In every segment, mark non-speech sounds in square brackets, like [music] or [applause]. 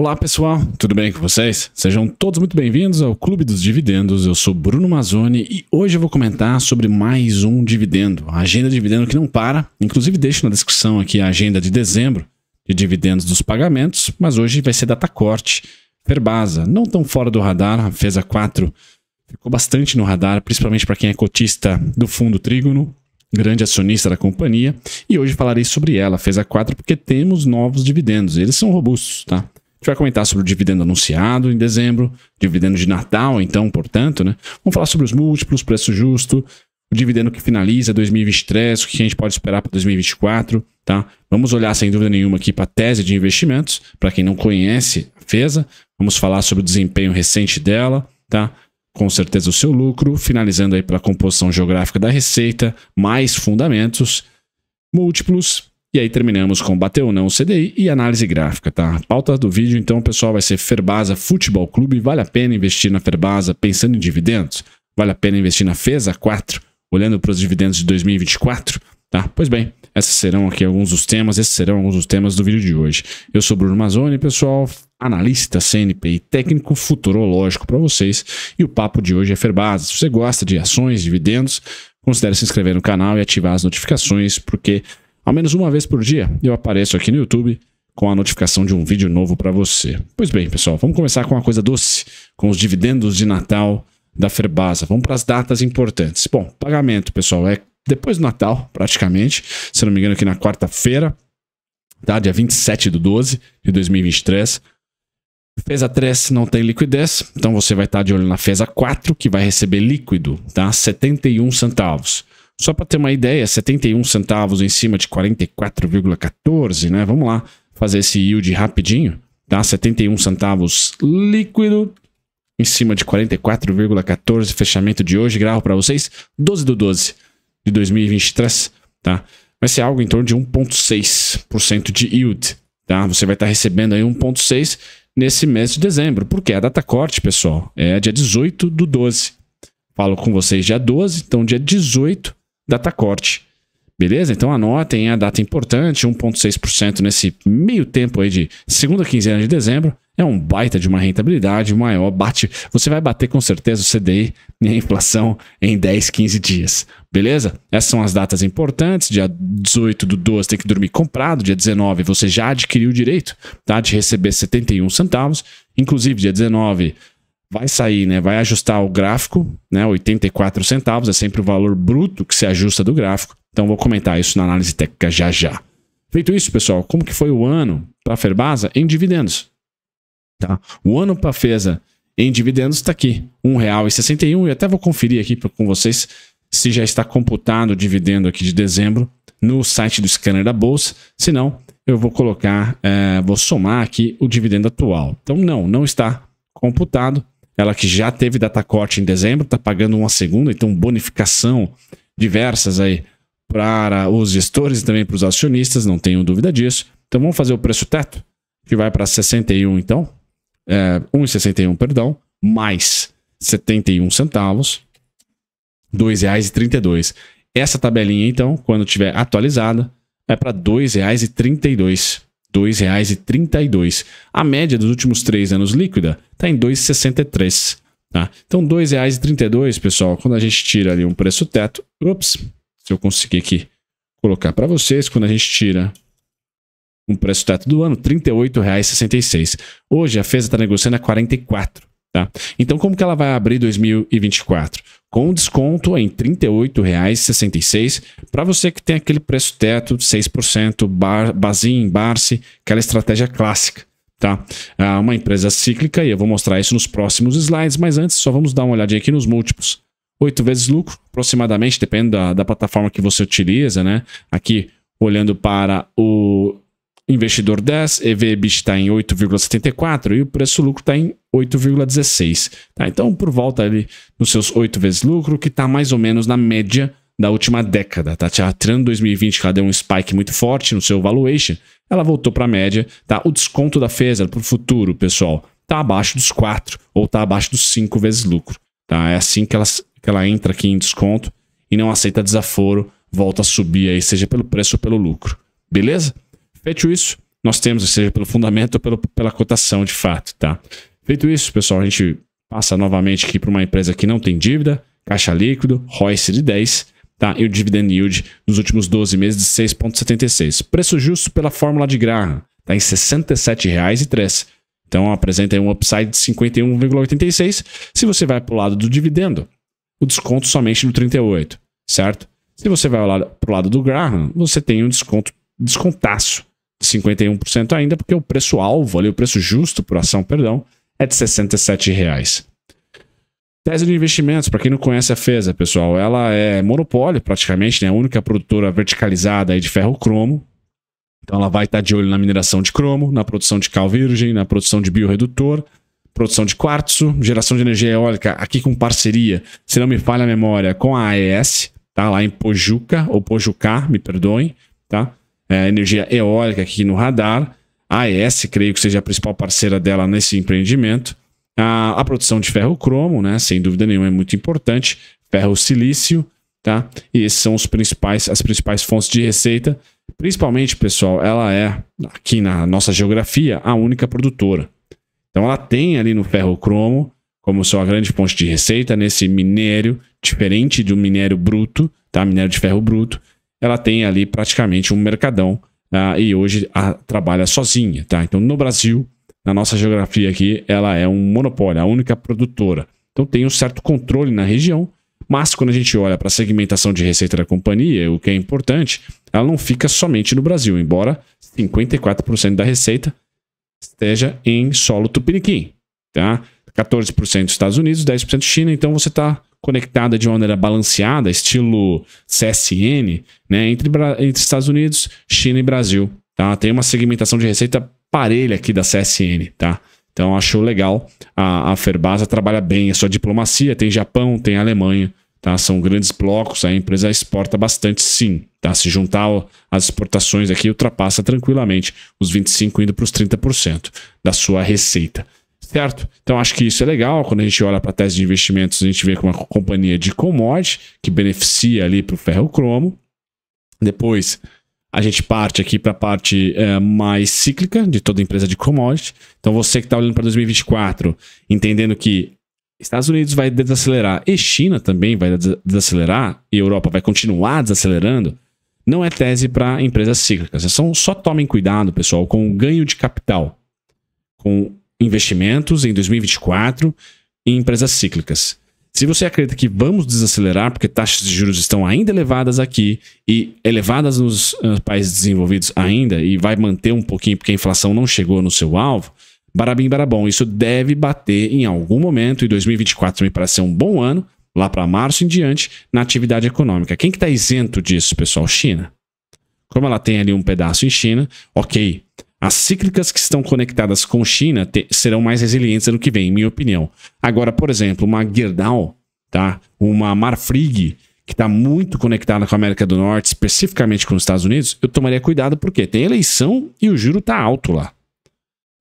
Olá pessoal, tudo bem com vocês? Sejam todos muito bem-vindos ao Clube dos Dividendos. Eu sou Bruno Mazzoni e hoje eu vou comentar sobre mais um dividendo, a agenda de dividendo que não para. Inclusive, deixo na descrição aqui a agenda de dezembro de dividendos dos pagamentos, mas hoje vai ser data corte. Ferbasa, não tão fora do radar, a FESA 4 ficou bastante no radar, principalmente para quem é cotista do fundo Trígono, grande acionista da companhia, e hoje falarei sobre ela, fez a 4, porque temos novos dividendos, eles são robustos, tá? gente vai comentar sobre o dividendo anunciado em dezembro, dividendo de Natal, então, portanto, né? Vamos falar sobre os múltiplos, preço justo, o dividendo que finaliza 2023, o que a gente pode esperar para 2024, tá? Vamos olhar sem dúvida nenhuma aqui para a tese de investimentos, para quem não conhece a FESA, vamos falar sobre o desempenho recente dela, tá? Com certeza o seu lucro, finalizando aí pela composição geográfica da receita, mais fundamentos, múltiplos, e aí terminamos com bateu ou não o CDI e análise gráfica, tá? A pauta do vídeo, então, pessoal, vai ser Ferbasa Futebol Clube. Vale a pena investir na Ferbasa pensando em dividendos? Vale a pena investir na FESA 4, olhando para os dividendos de 2024? Tá? Pois bem, esses serão aqui alguns dos temas, esses serão alguns dos temas do vídeo de hoje. Eu sou Bruno Mazzoni, pessoal, analista CNPI técnico futurológico para vocês, e o papo de hoje é Ferbasa. Se você gosta de ações, dividendos, considere se inscrever no canal e ativar as notificações, porque ao menos uma vez por dia eu apareço aqui no YouTube com a notificação de um vídeo novo para você. Pois bem, pessoal, vamos começar com uma coisa doce, com os dividendos de Natal da Ferbasa. Vamos para as datas importantes. Bom, pagamento, pessoal, é depois do Natal, praticamente, se não me engano, aqui na quarta-feira, tá? dia 27 do 12 de 2023. feza 3 não tem liquidez, então você vai estar tá de olho na FESA 4, que vai receber líquido, tá? 71 centavos. Só para ter uma ideia, 71 centavos em cima de 44,14, né? Vamos lá fazer esse yield rapidinho, tá? 71 centavos líquido em cima de 44,14, fechamento de hoje, gravo para vocês, 12 do 12 de 2023, tá? Vai ser algo em torno de 1,6% de yield, tá? Você vai estar tá recebendo aí 1,6% nesse mês de dezembro, porque é a data corte, pessoal, é dia 18 do 12. Falo com vocês dia 12, então dia 18 data corte. Beleza? Então anotem a é data importante, 1,6% nesse meio tempo aí de segunda quinzena de dezembro. É um baita de uma rentabilidade maior. Bate, você vai bater com certeza o CDI e a inflação em 10, 15 dias. Beleza? Essas são as datas importantes. Dia 18 do 12 tem que dormir comprado. Dia 19 você já adquiriu o direito tá, de receber 71 centavos. Inclusive, dia 19 vai sair, né? Vai ajustar o gráfico, né? 84 centavos é sempre o valor bruto que se ajusta do gráfico. Então vou comentar isso na análise técnica já já. Feito isso, pessoal, como que foi o ano para a Ferbasa em dividendos? Tá? O ano para a Feza em dividendos está aqui, R$ 1,61. E até vou conferir aqui com vocês se já está computado o dividendo aqui de dezembro no site do scanner da Bolsa. Se não, eu vou colocar, é, vou somar aqui o dividendo atual. Então, não, não está computado. Ela que já teve data corte em dezembro, está pagando uma segunda, então bonificação diversas aí para os gestores e também para os acionistas, não tenho dúvida disso. Então vamos fazer o preço teto, que vai para 61 então, é, 1,61, perdão, mais 71 centavos, R$ 2,32. Essa tabelinha então, quando tiver atualizada, é para R$ 2,32. R$ 2,32. A média dos últimos três anos líquida está em R$ 2,63. Tá? Então, R$ 2,32, pessoal, quando a gente tira ali um preço teto. Ups, se eu conseguir aqui colocar para vocês, quando a gente tira um preço teto do ano, R$ 38,66. Hoje a FESA está negociando a 44. Tá? Então, como que ela vai abrir 2024? com desconto em R$ 38,66 para você que tem aquele preço teto de 6%, bar, Bazin, Barce, aquela estratégia clássica. Tá? É uma empresa cíclica e eu vou mostrar isso nos próximos slides, mas antes só vamos dar uma olhadinha aqui nos múltiplos. 8 vezes lucro, aproximadamente, depende da, da plataforma que você utiliza. né? Aqui, olhando para o Investidor 10, EVB está em 8,74 e o preço-lucro está em 8,16. Tá? Então, por volta ali nos seus 8 vezes lucro, que está mais ou menos na média da última década, tá? Tirando 2020, que ela deu um spike muito forte no seu valuation, ela voltou para a média, tá? O desconto da Pfizer para o futuro, pessoal, tá abaixo dos 4 ou tá abaixo dos 5 vezes lucro, tá? É assim que ela, que ela entra aqui em desconto e não aceita desaforo, volta a subir aí, seja pelo preço ou pelo lucro, beleza? Feito isso, nós temos, seja pelo fundamento ou pelo, pela cotação de fato, tá? Feito isso, pessoal, a gente passa novamente aqui para uma empresa que não tem dívida, caixa líquido, Royce de 10, tá? E o dividend yield nos últimos 12 meses de 6,76. Preço justo pela fórmula de Graham, tá em R$ 67,03. Então apresenta um upside de 51,86. Se você vai para o lado do dividendo, o desconto somente do 38, certo? Se você vai para o lado do Graham, você tem um desconto descontaço 51% ainda, porque o preço-alvo ali, o preço justo por ação, perdão, é de R$ 67,00. Tese de investimentos, para quem não conhece a FESA, pessoal, ela é monopólio praticamente, né? A única produtora verticalizada aí de ferro cromo. Então ela vai estar tá de olho na mineração de cromo, na produção de cal virgem, na produção de biorredutor, produção de quartzo, geração de energia eólica, aqui com parceria, se não me falha a memória, com a AES, tá? Lá em Pojuca, ou Pojucá, me perdoem, tá? é, energia eólica aqui no radar. A AES, creio que seja a principal parceira dela nesse empreendimento. A, a produção de ferro cromo, né, sem dúvida nenhuma, é muito importante. Ferro silício, tá? E esses são os principais, as principais fontes de receita. Principalmente, pessoal, ela é, aqui na nossa geografia, a única produtora. Então ela tem ali no ferro cromo, como sua grande fonte de receita, nesse minério, diferente do minério bruto, tá? Minério de ferro bruto, ela tem ali praticamente um mercadão ah, e hoje a, trabalha sozinha, tá? Então no Brasil, na nossa geografia aqui, ela é um monopólio, a única produtora. Então tem um certo controle na região, mas quando a gente olha para a segmentação de receita da companhia, o que é importante, ela não fica somente no Brasil, embora 54% da receita esteja em solo tupiniquim, tá? 14% Estados Unidos, 10% China, então você está conectada de maneira balanceada, estilo CSN, né, entre, entre Estados Unidos, China e Brasil. Tá? Tem uma segmentação de receita parelha aqui da CSN, tá? Então acho legal. A, a Ferbasa trabalha bem a sua diplomacia, tem Japão, tem Alemanha, tá? São grandes blocos, a empresa exporta bastante sim, tá? Se juntar as exportações aqui, ultrapassa tranquilamente os 25 indo para os 30% da sua receita certo? Então acho que isso é legal. Quando a gente olha para a tese de investimentos, a gente vê que é uma companhia de commodity que beneficia ali para o ferro cromo. Depois a gente parte aqui para a parte é, mais cíclica de toda empresa de commodity. Então você que está olhando para 2024, entendendo que Estados Unidos vai desacelerar e China também vai desacelerar e Europa vai continuar desacelerando, não é tese para empresas cíclicas. É São, só tomem cuidado, pessoal, com o ganho de capital, com investimentos em 2024 em empresas cíclicas. Se você acredita que vamos desacelerar porque taxas de juros estão ainda elevadas aqui e elevadas nos, eh, países desenvolvidos ainda e vai manter um pouquinho porque a inflação não chegou no seu alvo, barabim barabom, isso deve bater em algum momento e 2024 me parece ser um bom ano, lá para março em diante, na atividade econômica. Quem que está isento disso, pessoal? China. Como ela tem ali um pedaço em China, ok, as cíclicas que estão conectadas com China serão mais resilientes ano que vem, em minha opinião. Agora, por exemplo, uma Gerdau, tá? uma Marfrig, que está muito conectada com a América do Norte, especificamente com os Estados Unidos, eu tomaria cuidado porque tem eleição e o juro está alto lá.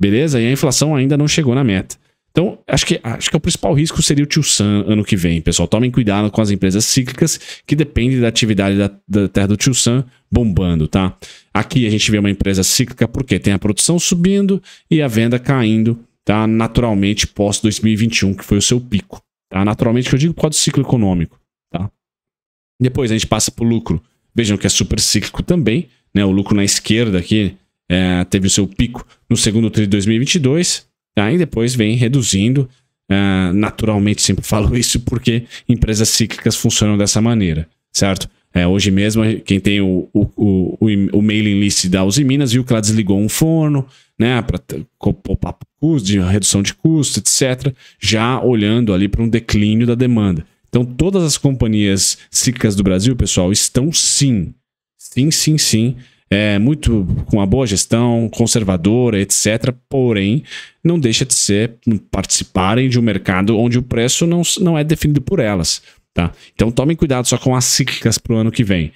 Beleza? E a inflação ainda não chegou na meta. Então, acho que, acho que o principal risco seria o Tio Sam ano que vem, pessoal. Tomem cuidado com as empresas cíclicas que dependem da atividade da, da terra do Tio Sam bombando, tá? Aqui a gente vê uma empresa cíclica porque tem a produção subindo e a venda caindo, tá? Naturalmente, pós 2021, que foi o seu pico, tá? Naturalmente, que eu digo por causa do ciclo econômico, tá? Depois a gente passa para o lucro. Vejam que é super cíclico também, né? O lucro na esquerda aqui é, teve o seu pico no segundo trimestre de 2022, Aí depois vem reduzindo. Uh, naturalmente, sempre [laughs] falo isso porque empresas cíclicas funcionam dessa maneira, certo? É, hoje mesmo, quem tem o, o, o, o mailing list da Uzi Minas viu que ela desligou um forno, né, para poupar custo, de redução de custo, etc., já olhando ali para um declínio da demanda. Então, todas as companhias cíclicas do Brasil, pessoal, estão sim, sim, sim, sim, é, muito com uma boa gestão, conservadora, etc. Porém, não deixa de ser participarem de um mercado onde o preço não, não é definido por elas. Tá? Então tomem cuidado só com as cíclicas para o ano que vem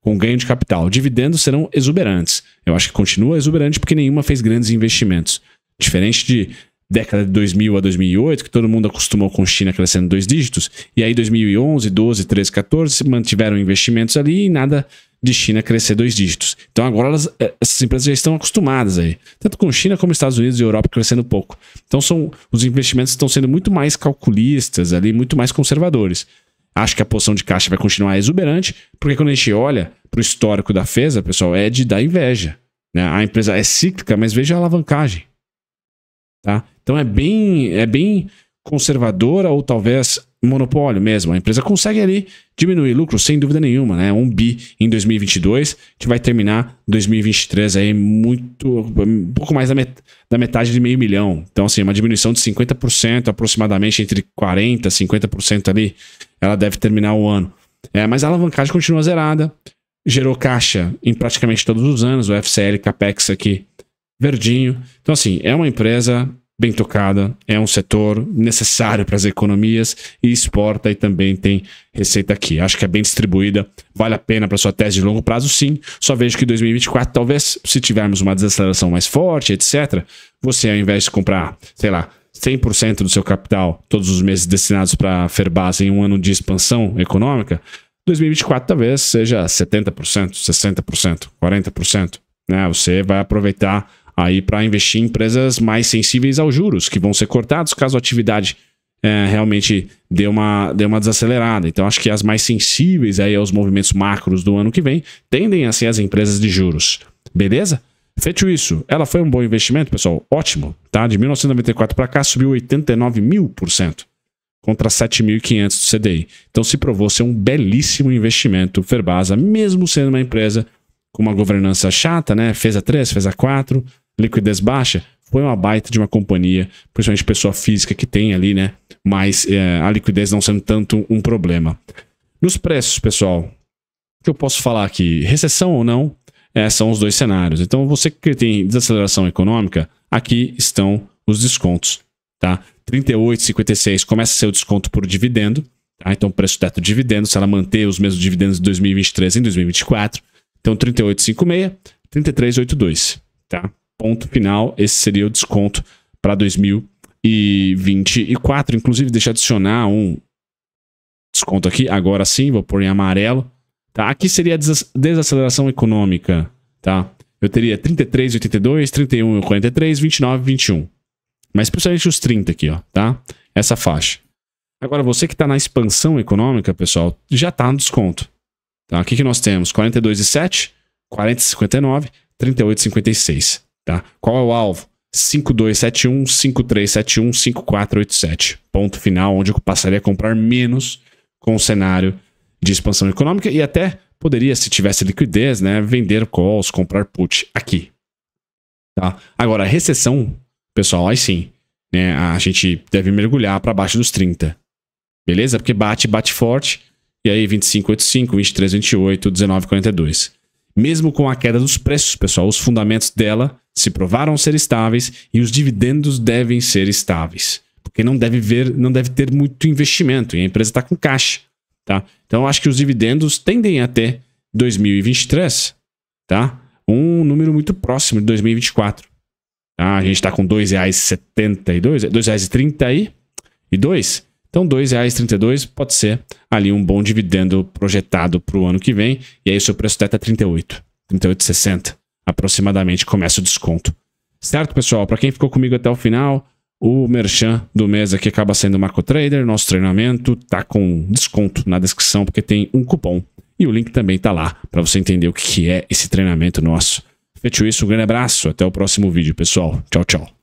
com ganho de capital. Dividendos serão exuberantes. Eu acho que continua exuberante porque nenhuma fez grandes investimentos. Diferente de década de 2000 a 2008, que todo mundo acostumou com China crescendo dois dígitos, e aí 2011, 12, 13, 14 mantiveram investimentos ali e nada de China crescer dois dígitos. Então agora elas, eh, essas empresas já estão acostumadas aí, tanto com China como Estados Unidos e Europa crescendo pouco. Então são os investimentos estão sendo muito mais calculistas ali, muito mais conservadores. Acho que a posição de caixa vai continuar exuberante, porque quando a gente olha para o histórico da FESA, pessoal, é de dar inveja. Né? A empresa é cíclica, mas veja a alavancagem. Tá? Então é bem, é bem conservadora ou talvez monopólio mesmo. A empresa consegue ali diminuir lucro sem dúvida nenhuma, né? Um bi em 2022, que vai terminar 2023 aí muito um pouco mais da, met da metade de meio milhão. Então assim, uma diminuição de 50% aproximadamente entre 40 e 50% ali, ela deve terminar o ano. É, mas a alavancagem continua zerada, gerou caixa em praticamente todos os anos, o FCL Capex aqui verdinho. Então assim, é uma empresa bem tocada, é um setor necessário para as economias e exporta e também tem receita aqui. Acho que é bem distribuída, vale a pena para sua tese de longo prazo, sim. Só vejo que 2024, talvez, se tivermos uma desaceleração mais forte, etc., você, ao invés de comprar, sei lá, 100% do seu capital todos os meses destinados para Ferbasa em um ano de expansão econômica, 2024 talvez seja 70%, 60%, 40%. Né? Você vai aproveitar aí para investir em empresas mais sensíveis aos juros, que vão ser cortados caso a atividade é, realmente dê uma, dê uma desacelerada. Então, acho que as mais sensíveis aí aos movimentos macros do ano que vem tendem a ser as empresas de juros. Beleza? Feito isso, ela foi um bom investimento, pessoal? Ótimo, tá? De 1994 para cá subiu 89 mil por cento contra 7.500 do CDI. Então se provou ser um belíssimo investimento Ferbasa, mesmo sendo uma empresa com uma governança chata, né? Fez a 3, fez a 4, liquidez baixa, foi uma baita de uma companhia, principalmente pessoa física que tem ali, né? Mas é, a liquidez não sendo tanto um problema. Nos preços, pessoal, o que eu posso falar aqui? Recessão ou não, é, são os dois cenários. Então, você que tem desaceleração econômica, aqui estão os descontos, tá? 38,56 começa a ser o desconto por dividendo, tá? Então, preço teto dividendo, se ela manter os mesmos dividendos de 2023 em 2024, então 38,56, 33,82, tá? Ponto final. Esse seria o desconto para 2024. Inclusive, deixa eu adicionar um desconto aqui. Agora sim, vou pôr em amarelo. Tá? Aqui seria a desaceleração econômica. Tá? Eu teria 33,82, 31,43, 29,21. Mas principalmente os 30 aqui, ó, tá? Essa faixa. Agora, você que está na expansão econômica, pessoal, já está no desconto. Tá? aqui que, que nós temos? 42,7, 40,59, 38,56. Tá? Qual é o alvo? 5271, 5371, 5487. Ponto final, onde eu passaria a comprar menos com o cenário de expansão econômica e até poderia, se tivesse liquidez, né, vender calls, comprar put aqui. Tá? Agora, a recessão, pessoal, aí sim, né, a gente deve mergulhar para baixo dos 30. Beleza? Porque bate, bate forte, e aí 25, 85, 23, 28, 19, 42. Mesmo com a queda dos preços, pessoal, os fundamentos dela se provaram ser estáveis e os dividendos devem ser estáveis. Porque não deve, ver, não deve ter muito investimento e a empresa está com caixa. Tá? Então eu acho que os dividendos tendem a ter 2023, tá? Um número muito próximo de 2024. Tá? A gente está com R$ 2,72, R$ 2,32. Então R$ 2,32 pode ser ali um bom dividendo projetado para o ano que vem. E aí o seu preço tá até está 38, 38,60 aproximadamente começa o desconto. Certo, pessoal? Para quem ficou comigo até o final, o merchan do mês aqui acaba sendo Marco Trader. Nosso treinamento tá com desconto na descrição porque tem um cupom e o link também tá lá para você entender o que é esse treinamento nosso. Feito isso, um grande abraço, até o próximo vídeo, pessoal. Tchau, tchau.